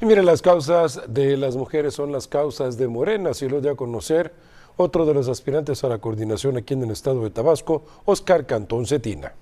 Y miren, las causas de las mujeres son las causas de Morena, si lo de a conocer otro de los aspirantes a la coordinación aquí en el estado de Tabasco, Oscar Cantón Cetina.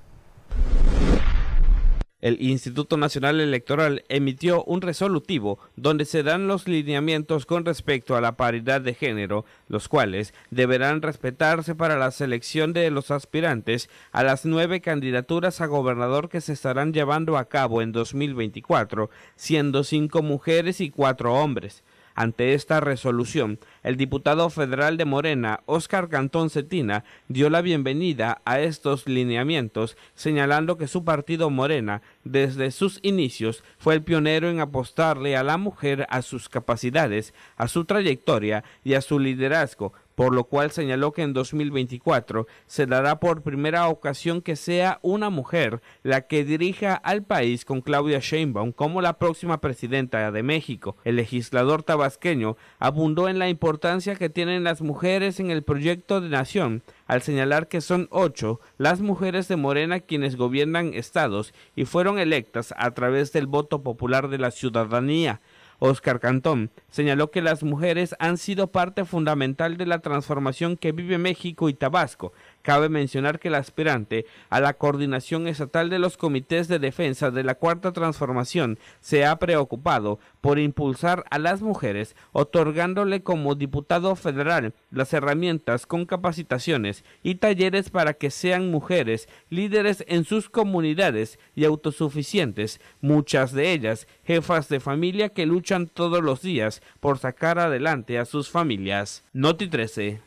El Instituto Nacional Electoral emitió un resolutivo donde se dan los lineamientos con respecto a la paridad de género, los cuales deberán respetarse para la selección de los aspirantes a las nueve candidaturas a gobernador que se estarán llevando a cabo en 2024, siendo cinco mujeres y cuatro hombres. Ante esta resolución, el diputado federal de Morena, Oscar Cantón Cetina, dio la bienvenida a estos lineamientos, señalando que su partido Morena, desde sus inicios, fue el pionero en apostarle a la mujer a sus capacidades, a su trayectoria y a su liderazgo por lo cual señaló que en 2024 se dará por primera ocasión que sea una mujer la que dirija al país con Claudia Sheinbaum como la próxima presidenta de México. El legislador tabasqueño abundó en la importancia que tienen las mujeres en el proyecto de nación al señalar que son ocho las mujeres de Morena quienes gobiernan estados y fueron electas a través del voto popular de la ciudadanía. Oscar Cantón, señaló que las mujeres han sido parte fundamental de la transformación que vive México y Tabasco. Cabe mencionar que el aspirante a la coordinación estatal de los comités de defensa de la Cuarta Transformación se ha preocupado por impulsar a las mujeres, otorgándole como diputado federal las herramientas con capacitaciones y talleres para que sean mujeres líderes en sus comunidades y autosuficientes, muchas de ellas jefas de familia que luchan luchan todos los días por sacar adelante a sus familias. Noti 13.